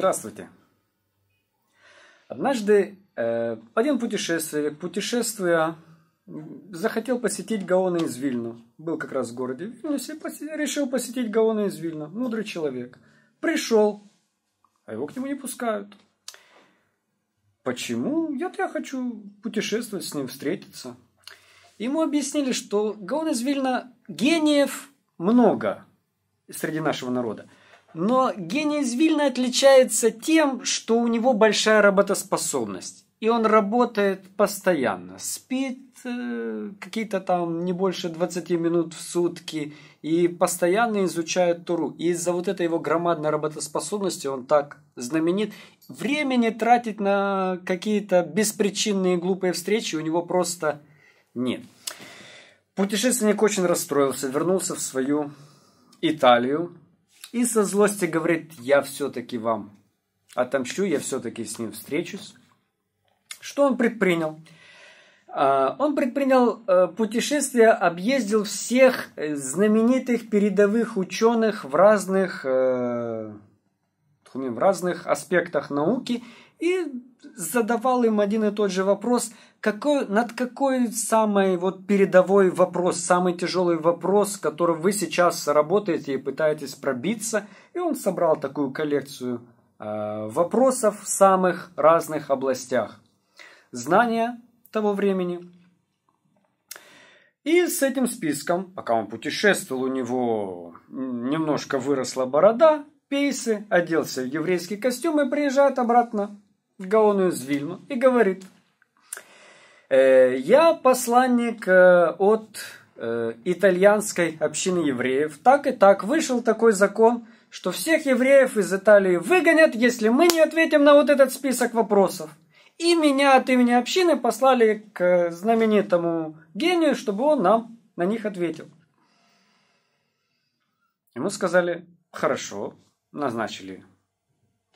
Здравствуйте! Однажды э, один путешественник, путешествуя, захотел посетить Гаона из Вильну. Был как раз в городе Вильнюсе, решил посетить Гаона из Вильна. Мудрый человек. Пришел, а его к нему не пускают. Почему? Я-то я хочу путешествовать с ним, встретиться. Ему объяснили, что Гаон из Вильна гениев много среди нашего народа – но гений из Вильна отличается тем, что у него большая работоспособность. И он работает постоянно. Спит э, какие-то там не больше 20 минут в сутки и постоянно изучает Туру. И из-за вот этой его громадной работоспособности он так знаменит. Времени тратить на какие-то беспричинные глупые встречи у него просто нет. Путешественник очень расстроился, вернулся в свою Италию, и со злости говорит, я все-таки вам отомщу, я все-таки с ним встречусь. Что он предпринял? А, он предпринял э, путешествие, объездил всех знаменитых передовых ученых в разных, э, в разных аспектах науки и задавал им один и тот же вопрос, какой, над какой самый вот передовой вопрос, самый тяжелый вопрос, который вы сейчас работаете и пытаетесь пробиться. И он собрал такую коллекцию э, вопросов в самых разных областях. Знания того времени. И с этим списком, пока он путешествовал, у него немножко выросла борода, пейсы, оделся в еврейский костюм и приезжает обратно Гаону из Вильма и говорит, «Э, «Я посланник э, от э, итальянской общины евреев. Так и так вышел такой закон, что всех евреев из Италии выгонят, если мы не ответим на вот этот список вопросов. И меня от имени общины послали к знаменитому гению, чтобы он нам на них ответил. Ему сказали, хорошо, назначили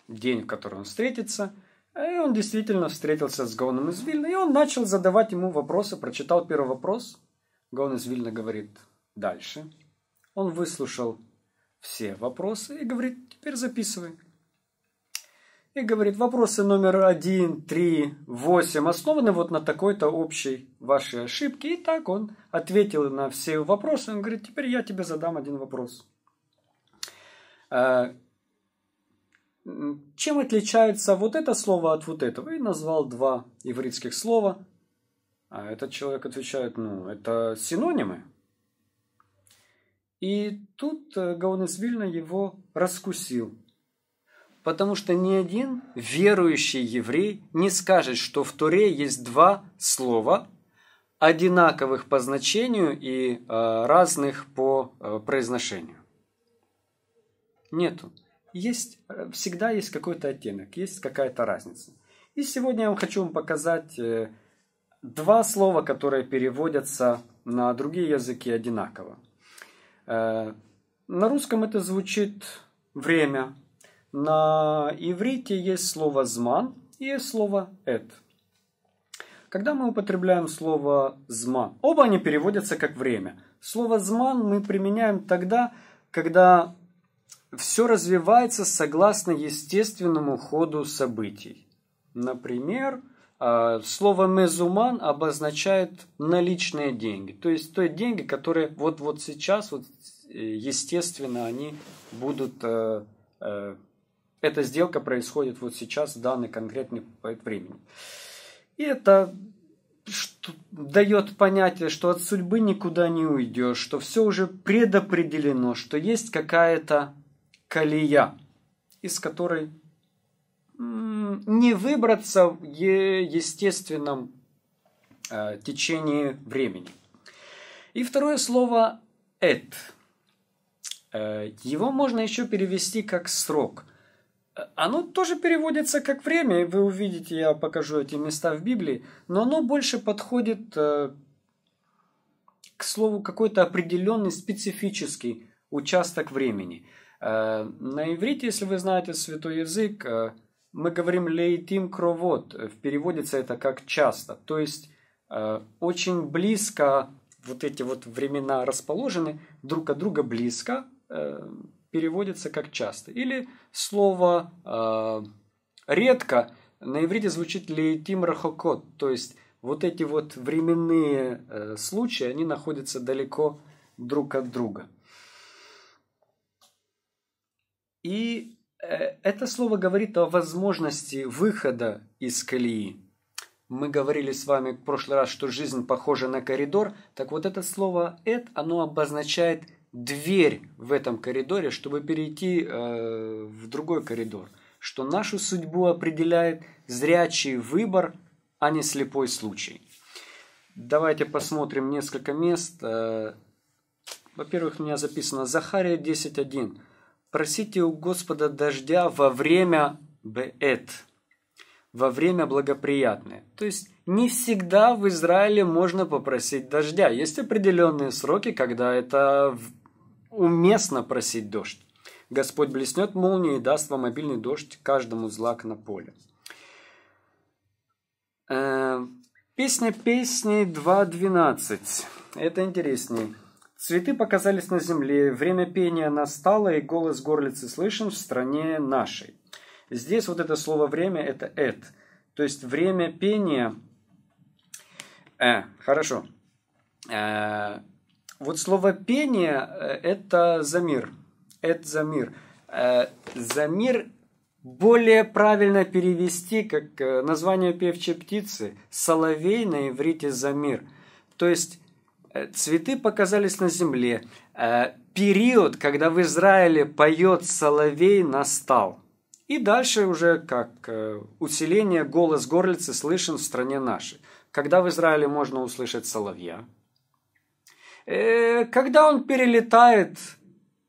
день, в который он встретится. А и он действительно встретился с Гаоном из Вильна, и он начал задавать ему вопросы, прочитал первый вопрос. Гаон из Вильна говорит дальше. Он выслушал все вопросы и говорит, теперь записывай. И говорит, вопросы номер 1, 3, 8 основаны вот на такой-то общей вашей ошибке. И так он ответил на все вопросы. Он говорит, теперь я тебе задам один вопрос. А, чем отличается вот это слово от вот этого? И назвал два ивритских слова. А этот человек отвечает, ну, это синонимы. И тут э, Гаон его раскусил. Потому что ни один верующий еврей не скажет, что в Туре есть два слова, одинаковых по значению и э, разных по э, произношению. Нету есть, э, всегда есть какой-то оттенок, есть какая-то разница. И сегодня я вам хочу показать э, два слова, которые переводятся на другие языки одинаково. Э, на русском это звучит «время». На иврите есть слово «зман» и есть слово «эт». Когда мы употребляем слово «зман», оба они переводятся как «время». Слово «зман» мы применяем тогда, когда все развивается согласно естественному ходу событий. Например, э, слово «мезуман» обозначает наличные деньги, то есть те деньги, которые вот, вот сейчас, вот, э, естественно, они будут, э, эта сделка происходит вот сейчас, в данный конкретный времени. И это что, дает понятие, что от судьбы никуда не уйдешь, что все уже предопределено, что есть какая-то колея, из которой не выбраться в естественном э, течении времени. И второе слово «эт». Э, его можно еще перевести как «срок». Э, оно тоже переводится как «время», и вы увидите, я покажу эти места в Библии, но оно больше подходит к слову какой-то определенный специфический участок времени – Э, на иврите, если вы знаете святой язык, э, мы говорим «лейтим кровот», э, переводится это как «часто». То есть очень близко вот эти вот времена расположены друг от друга близко, переводится как «часто». Или слово «редко» на иврите звучит «лейтим рахокот», то есть вот эти вот временные случаи, они находятся далеко друг от друга. И э, это слово говорит о возможности выхода из колеи. Мы говорили с вами в прошлый раз, что жизнь похожа на коридор. Так вот это слово «эт», оно обозначает дверь в этом коридоре, чтобы перейти э, в другой коридор. Что нашу судьбу определяет зрячий выбор, а не слепой случай. Давайте посмотрим несколько мест. Э, во-первых, у меня записано Захария 10.1. Просите у Господа дождя во время бет, во время благоприятное. То есть не всегда в Израиле можно попросить дождя. Есть определенные сроки, когда это уместно просить дождь. Господь блеснет молнией и даст вам обильный дождь каждому злак на поле. Э, песня песни 2.12. Это интереснее. Цветы показались на земле, время пения настало, и голос горлицы слышен в стране нашей. Здесь вот это слово «время» — это «эт». То есть время пения... Э, хорошо. Э, вот слово «пение» — это «замир». «Эт замир». Э, «Замир» более правильно перевести как э, название певчей птицы «соловей» на иврите «замир». То есть Э, цветы показались на земле. Э, период, когда в Израиле поет соловей, настал. И дальше уже как э, усиление голос горлицы слышен в стране нашей. Когда в Израиле можно услышать соловья? Когда он перелетает,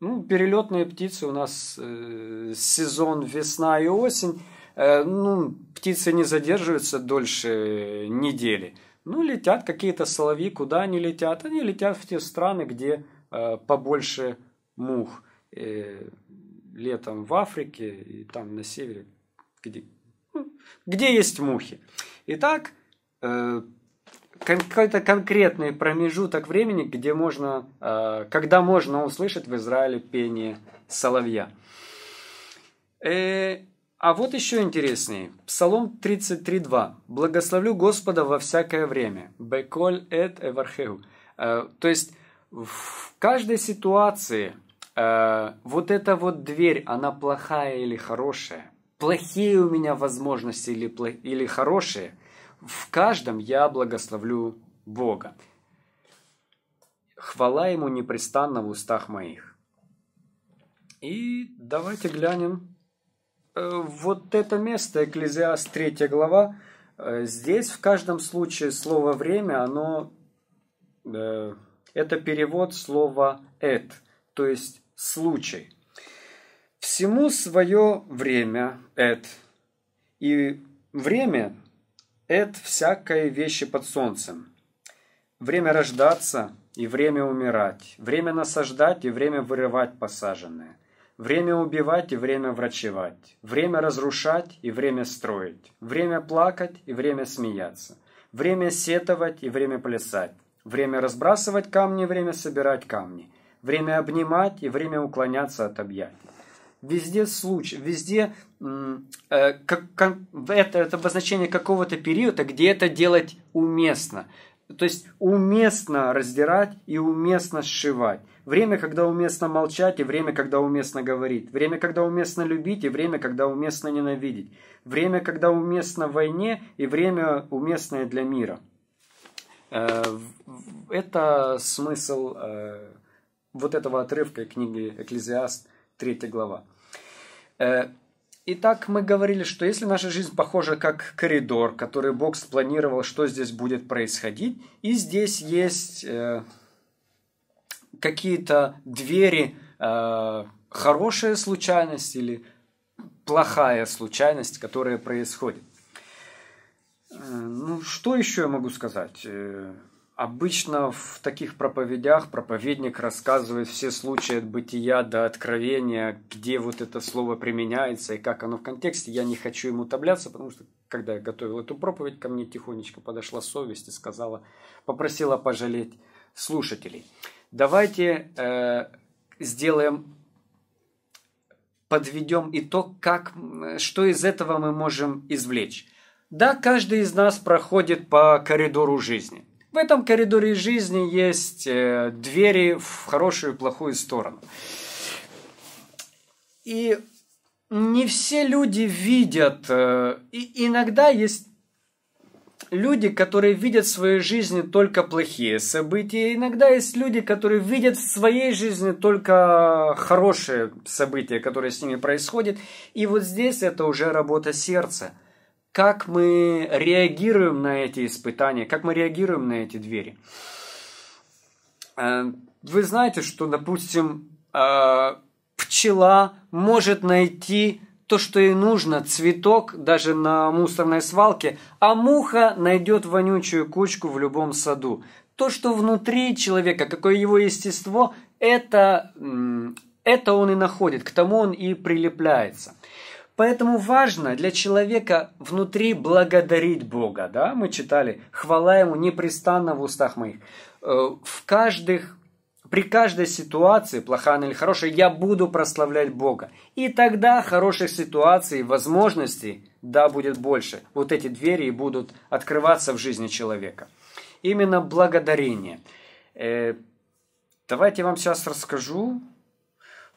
ну, перелетные птицы у нас сезон весна и осень, ну, птицы не задерживаются дольше недели – ну, летят какие-то соловьи, куда они летят? Они летят в те страны, где э, побольше мух. Э, летом в Африке и там на севере, где, ну, где есть мухи. Итак, э, какой-то конкретный промежуток времени, где можно, э, когда можно услышать в Израиле пение соловья. Э, а вот еще интереснее. Псалом 33.2. «Благословлю Господа во всякое время». «Беколь эт эвархеу». Э, то есть в каждой ситуации э, вот эта вот дверь, она плохая или хорошая, плохие у меня возможности или, или хорошие, в каждом я благословлю Бога. Хвала Ему непрестанно в устах моих. И давайте глянем Э, вот это место, Экклезиаст 3 глава, э, здесь в каждом случае слово «время», оно, э, это перевод слова «эт», то есть «случай». Всему свое время «эт». И время «эт» всякое вещи под солнцем. Время рождаться и время умирать, время насаждать и время вырывать посаженное – Время убивать и время врачевать. Время разрушать и время строить. Время плакать и время смеяться. Время сетовать и время плясать. Время разбрасывать камни, время собирать камни. Время обнимать и время уклоняться от объятий. Везде случай, везде э, как, как, это, это обозначение какого-то периода, где это делать уместно. То есть уместно раздирать и уместно сшивать. Время, когда уместно молчать, и время, когда уместно говорить. Время, когда уместно любить, и время, когда уместно ненавидеть. Время, когда уместно войне, и время, уместное для мира. Э, это смысл э, вот этого отрывка книги «Экклезиаст», 3 глава. Э, Итак, мы говорили, что если наша жизнь похожа как коридор, который Бог спланировал, что здесь будет происходить, и здесь есть э, какие-то двери, э, хорошая случайность или плохая случайность, которая происходит. Э, ну, что еще я могу сказать? Э, Обычно в таких проповедях проповедник рассказывает все случаи от бытия до откровения, где вот это слово применяется и как оно в контексте. Я не хочу ему табляться, потому что когда я готовил эту проповедь, ко мне тихонечко подошла совесть и сказала, попросила пожалеть слушателей. Давайте э, сделаем, подведем итог, как, что из этого мы можем извлечь. Да, каждый из нас проходит по коридору жизни – в этом коридоре жизни есть э, двери в хорошую и плохую сторону. И не все люди видят, э, и иногда есть люди, которые видят в своей жизни только плохие события. Иногда есть люди, которые видят в своей жизни только хорошие события, которые с ними происходят. И вот здесь это уже работа сердца – как мы реагируем на эти испытания, как мы реагируем на эти двери. Э, вы знаете, что, допустим, э, пчела может найти то, что ей нужно, цветок даже на мусорной свалке, а муха найдет вонючую кучку в любом саду. То, что внутри человека, какое его естество, это, это он и находит, к тому он и прилепляется. Поэтому важно для человека внутри благодарить Бога. Да? Мы читали «Хвала Ему непрестанно в устах моих». Э, в каждых, при каждой ситуации, плохая или хорошая, я буду прославлять Бога. И тогда хороших ситуаций, возможностей, да, будет больше. Вот эти двери будут открываться в жизни человека. Именно благодарение. Э, давайте я вам сейчас расскажу.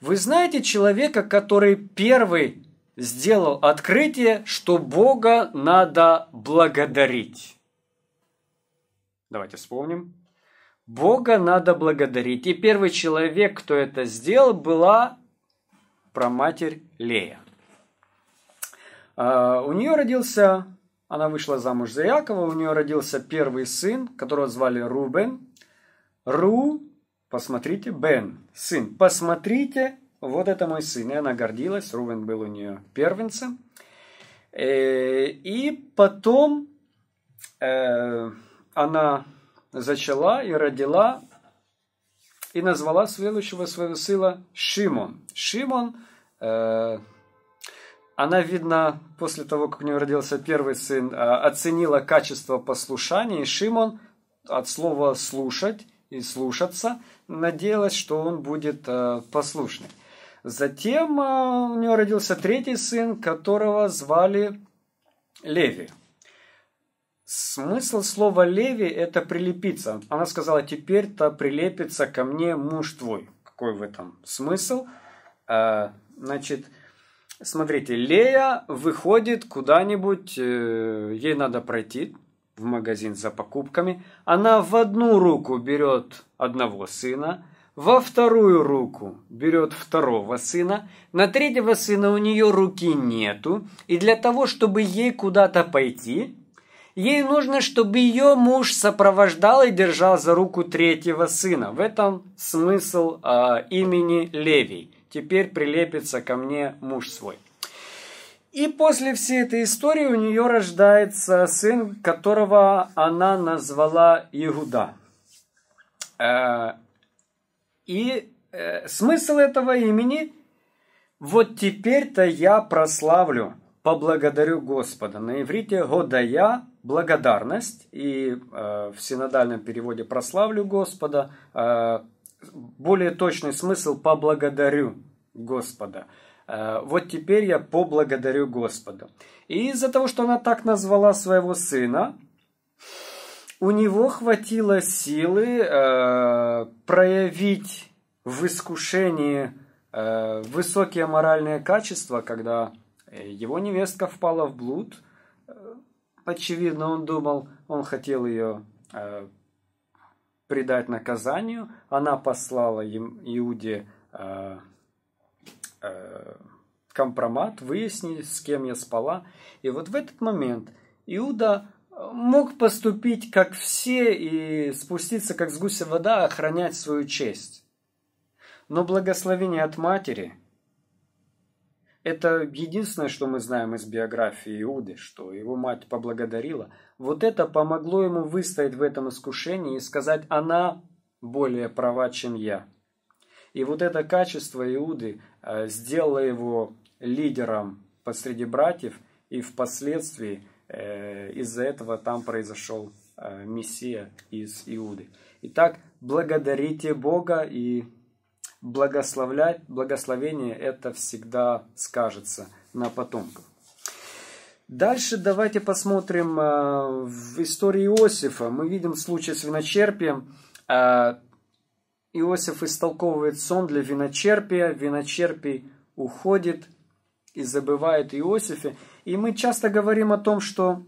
Вы знаете человека, который первый сделал открытие, что Бога надо благодарить. Давайте вспомним. Бога надо благодарить. И первый человек, кто это сделал, была проматерь Лея. А, у нее родился, она вышла замуж за Якова, у нее родился первый сын, которого звали Рубен. Ру, посмотрите, Бен, сын. Посмотрите, вот это мой сын. И она гордилась. Рубен был у нее первенцем. Э, и потом э, она зачала и родила и назвала следующего своего сына Шимон. Шимон, э, она, видно, после того, как у нее родился первый сын, оценила качество послушания. И Шимон от слова «слушать» и «слушаться» надеялась, что он будет послушным. Затем а, у него родился третий сын, которого звали Леви. Смысл слова «леви» – это «прилепиться». Она сказала, теперь-то прилепится ко мне муж твой. Какой в этом смысл? А, значит, смотрите, Лея выходит куда-нибудь, э, ей надо пройти в магазин за покупками. Она в одну руку берет одного сына – во вторую руку берет второго сына, на третьего сына у нее руки нету, и для того, чтобы ей куда-то пойти, ей нужно, чтобы ее муж сопровождал и держал за руку третьего сына. В этом смысл э, имени Левий. Теперь прилепится ко мне муж свой. И после всей этой истории у нее рождается сын, которого она назвала Иуда. Э, и э, смысл этого имени – вот теперь-то я прославлю, поблагодарю Господа. На иврите «годая» – благодарность, и э, в синодальном переводе «прославлю Господа». Э, более точный смысл – «поблагодарю Господа». Э, вот теперь я поблагодарю Господа. И из-за того, что она так назвала своего сына – у него хватило силы э, проявить в искушении э, высокие моральные качества, когда э, его невестка впала в блуд. Э, очевидно, он думал, он хотел ее э, предать наказанию. Она послала им, Иуде э, э, компромат, выяснить, с кем я спала. И вот в этот момент Иуда мог поступить как все и спуститься как с гуся вода, охранять свою честь. Но благословение от матери – это единственное, что мы знаем из биографии Иуды, что его мать поблагодарила. Вот это помогло ему выстоять в этом искушении и сказать «она более права, чем я». И вот это качество Иуды э, сделало его лидером посреди братьев и впоследствии – Э, из-за этого там произошел э, Мессия из Иуды. Итак, благодарите Бога и благословлять, благословение это всегда скажется на потомках. Дальше давайте посмотрим э, в истории Иосифа. Мы видим случай с виночерпием. Иосиф истолковывает сон для виночерпия. Виночерпий уходит и забывает Иосифе. И мы часто говорим о том, что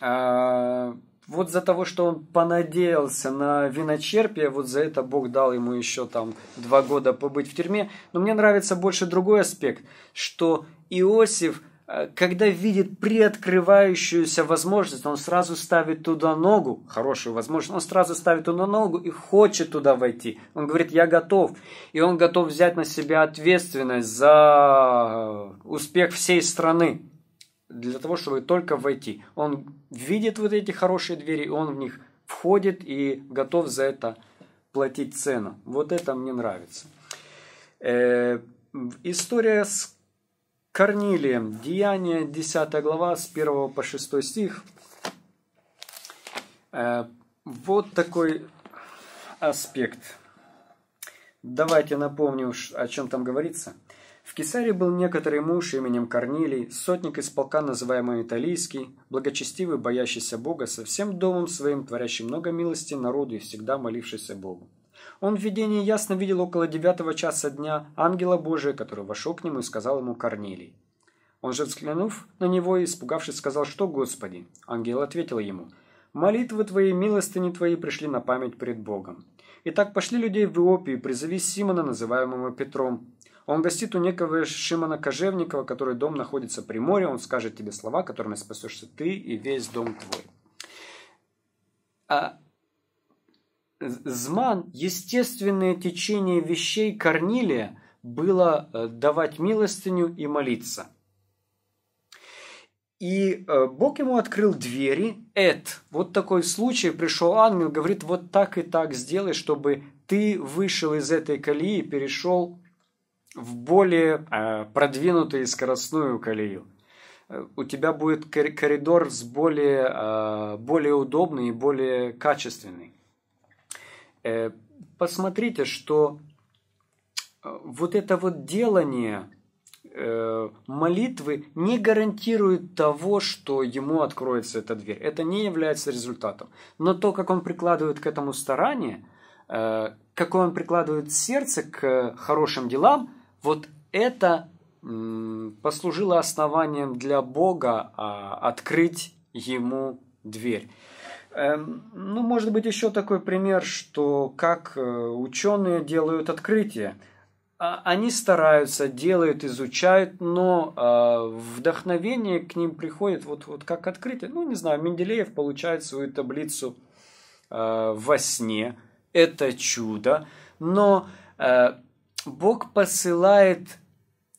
э, вот за того, что он понадеялся на виночерпие, вот за это Бог дал ему еще там два года побыть в тюрьме. Но мне нравится больше другой аспект, что Иосиф, а, когда видит приоткрывающуюся возможность, он сразу ставит туда ногу, хорошую возможность, он сразу ставит туда ногу и хочет туда войти. Он говорит, я готов. И он готов взять на себя ответственность за успех всей страны для того, чтобы только войти. Он видит вот эти хорошие двери, и он в них входит и готов за это платить цену. Вот это мне нравится. Э, история с Корнилием. Деяние, 10 глава, с 1 по 6 стих. Э, вот такой аспект. Давайте напомню, о чем там говорится. В Кесаре был некоторый муж именем Корнилий, сотник из полка, называемый Италийский, благочестивый, боящийся Бога, со всем домом своим, творящий много милости народу и всегда молившийся Богу. Он в видении ясно видел около девятого часа дня ангела Божия, который вошел к нему и сказал ему Корнилий. Он же, взглянув на него и испугавшись, сказал, что Господи? Ангел ответил ему, «Молитвы твои, милостыни твои пришли на память пред Богом. Итак, пошли людей в Иопию, призови Симона, называемого Петром, он гостит у некого Шимона Кожевникова, который дом находится при море. Он скажет тебе слова, которыми спасешься ты и весь дом твой. А Зман, естественное течение вещей Корнилия, было э, давать милостыню и молиться. И э, Бог ему открыл двери. Эд, вот такой случай, пришел ангел, говорит, вот так и так сделай, чтобы ты вышел из этой колеи, перешел в более э, продвинутую скоростную колею. Э, у тебя будет коридор с более, э, более удобный и более качественный. Э, посмотрите, что вот это вот делание молитвы не гарантирует того, что ему откроется эта дверь. Это не является результатом. Но то, как он прикладывает к этому старание, какое он прикладывает сердце к хорошим делам – вот это послужило основанием для Бога а, открыть ему дверь. Эм, ну, может быть, еще такой пример, что как э, ученые делают открытие. А, они стараются, делают, изучают, но а, вдохновение к ним приходит вот, вот как открытие. Ну, не знаю, Менделеев получает свою таблицу э, во сне. Это чудо. Но э, Бог посылает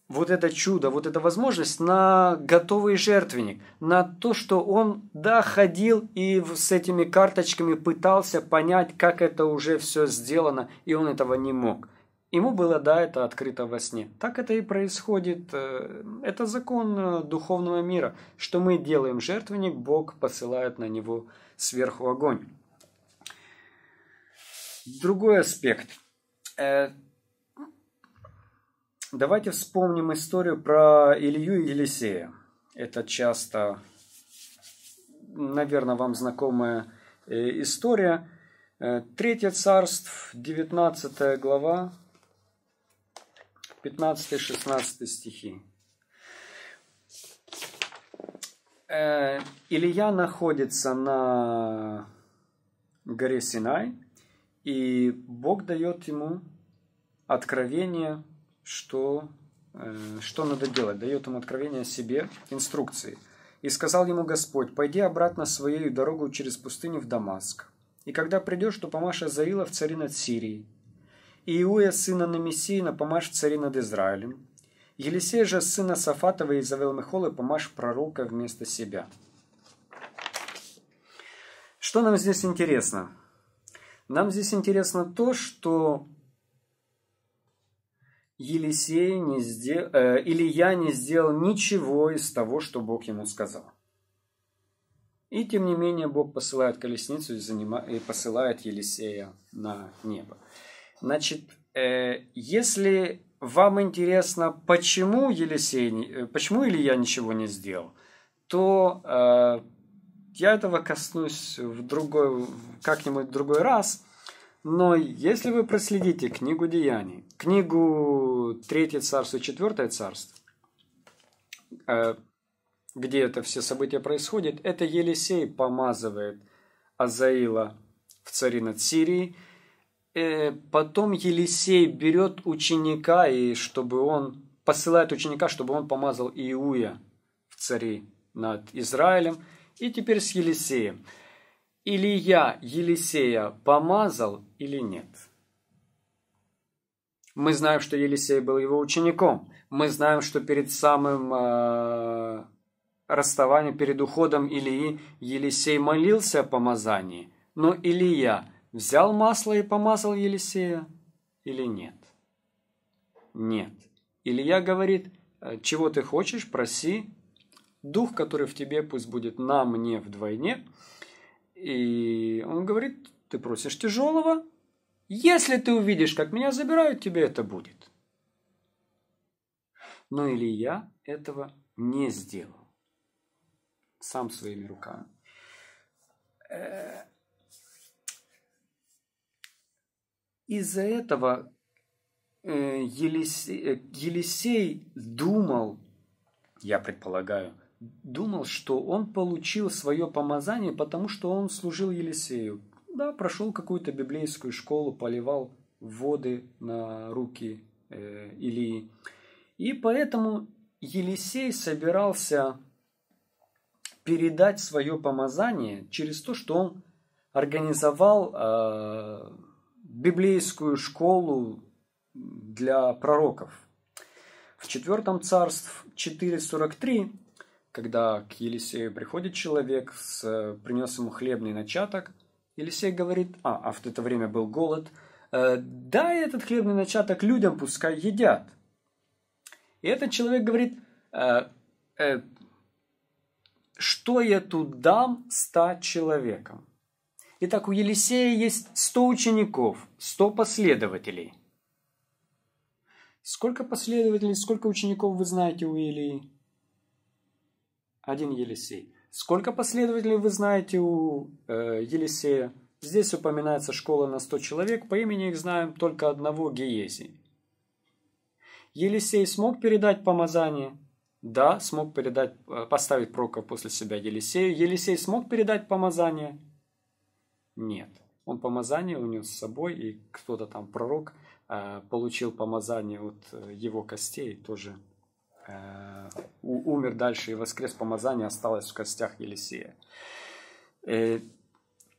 вот это чудо, вот эта возможность на готовый жертвенник, на то, что он, да, ходил и с этими карточками пытался понять, как это уже все сделано, и он этого не мог. Ему было, да, это открыто во сне. Так это и происходит. Э, это закон э, духовного мира. Что мы делаем жертвенник, Бог посылает на него сверху огонь. Другой аспект э, – Давайте вспомним историю про Илью и Елисея. Это часто, наверное, вам знакомая э, история. Э, третье царство, 19 глава, 15-16 стихи. Э, Илья находится на горе Синай, и Бог дает ему откровение что, э, что надо делать, дает им откровение о себе, инструкции. «И сказал ему Господь, пойди обратно своей дорогу через пустыню в Дамаск. И когда придешь, то помашь Азаила в цари над Сирией. И Иуя, сына Намесиина, помашь в цари над Израилем. Елисея же, сына Сафатова и Завелмихолы, помашь пророка вместо себя». Что нам здесь интересно? Нам здесь интересно то, что Елисей не сделал, э, Илья не сделал ничего из того, что Бог ему сказал. И тем не менее Бог посылает колесницу и, занима... и посылает Елисея на небо. Значит, э, если вам интересно, почему Елисей, э, почему Илья ничего не сделал, то э, я этого коснусь в другой, как-нибудь в другой раз. Но если вы проследите книгу Деяний, книгу Третье царство и Четвертое царство, э, где это все события происходят, это Елисей помазывает Азаила в цари над Сирией. Э, потом Елисей берет ученика, и чтобы он посылает ученика, чтобы он помазал Иуя в цари над Израилем. И теперь с Елисеем – или Елисея помазал или нет? Мы знаем, что Елисей был его учеником. Мы знаем, что перед самым э, расставанием, перед уходом Илии, Елисей молился о помазании. Но Илия взял масло и помазал Елисея или нет? Нет. Илия говорит, «Э, чего ты хочешь, проси. Дух, который в тебе, пусть будет на мне вдвойне. И он говорит, ты просишь тяжелого, если ты увидишь, как меня забирают, тебе это будет. Но Илья этого не сделал. Сам своими руками. Э, из-за этого э, Елисей, э, Елисей думал, я предполагаю, думал, что он получил свое помазание, потому что он служил Елисею. Да, прошел какую-то библейскую школу, поливал воды на руки э, Илии. И поэтому Елисей собирался передать свое помазание через то, что он организовал э, библейскую школу для пророков. В четвертом царств 4.43 когда к Елисею приходит человек, с, принес ему хлебный начаток, Елисей говорит, а, а в это время был голод, э, дай этот хлебный начаток людям, пускай едят. И этот человек говорит, э, э, что я тут дам ста человекам? Итак, у Елисея есть сто учеников, сто последователей. Сколько последователей, сколько учеников вы знаете у Илии? один Елисей. Сколько последователей вы знаете у э, Елисея? Здесь упоминается школа на 100 человек, по имени их знаем только одного Геези. Елисей смог передать помазание? Да, смог передать, э, поставить пророка после себя Елисею. Елисей смог передать помазание? Нет. Он помазание унес с собой, и кто-то там пророк э, получил помазание от э, его костей, тоже Э, умер дальше и воскрес помазание осталось в костях Елисея. Э,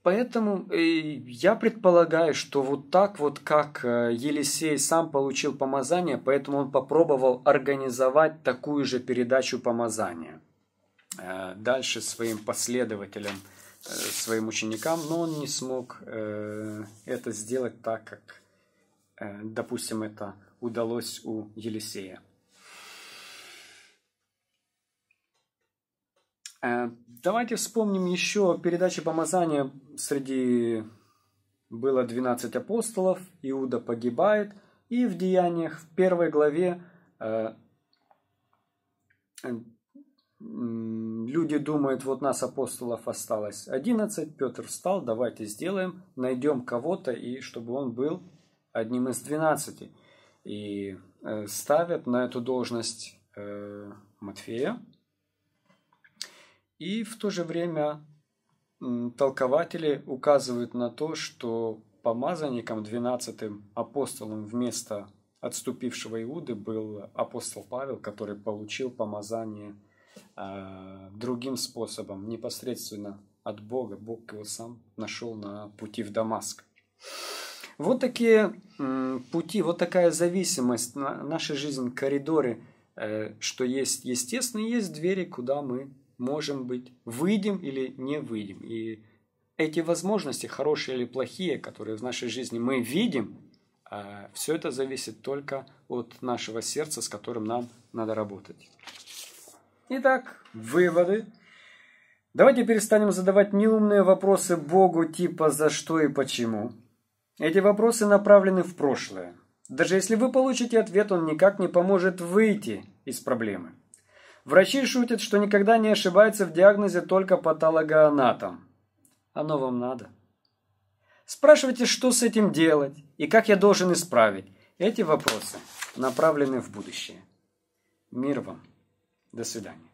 поэтому э, я предполагаю, что вот так вот, как Елисей сам получил помазание, поэтому он попробовал организовать такую же передачу помазания дальше своим последователям, своим ученикам, но он не смог это сделать так, как, допустим, это удалось у Елисея. Э, давайте вспомним еще передачи помазания. Среди было 12 апостолов, Иуда погибает. И в Деяниях, в первой главе, э, люди думают, вот нас апостолов осталось 11, Петр встал, давайте сделаем, найдем кого-то, и чтобы он был одним из 12. И э, ставят на эту должность Матфея, и в то же время толкователи указывают на то, что помазанником, 12 апостолом вместо отступившего Иуды был апостол Павел, который получил помазание э, другим способом, непосредственно от Бога. Бог его сам нашел на пути в Дамаск. Вот такие э, пути, вот такая зависимость, на, наша жизнь, коридоры, э, что есть естественные, есть двери, куда мы можем быть, выйдем или не выйдем. И эти возможности, хорошие или плохие, которые в нашей жизни мы видим, а, все это зависит только от нашего сердца, с которым нам надо работать. Итак, выводы. Давайте перестанем задавать неумные вопросы Богу типа «за что и почему». Эти вопросы направлены в прошлое. Даже если вы получите ответ, он никак не поможет выйти из проблемы. Врачи шутят, что никогда не ошибается в диагнозе только патологоанатом. Оно а вам надо. Спрашивайте, что с этим делать и как я должен исправить. Эти вопросы направлены в будущее. Мир вам. До свидания.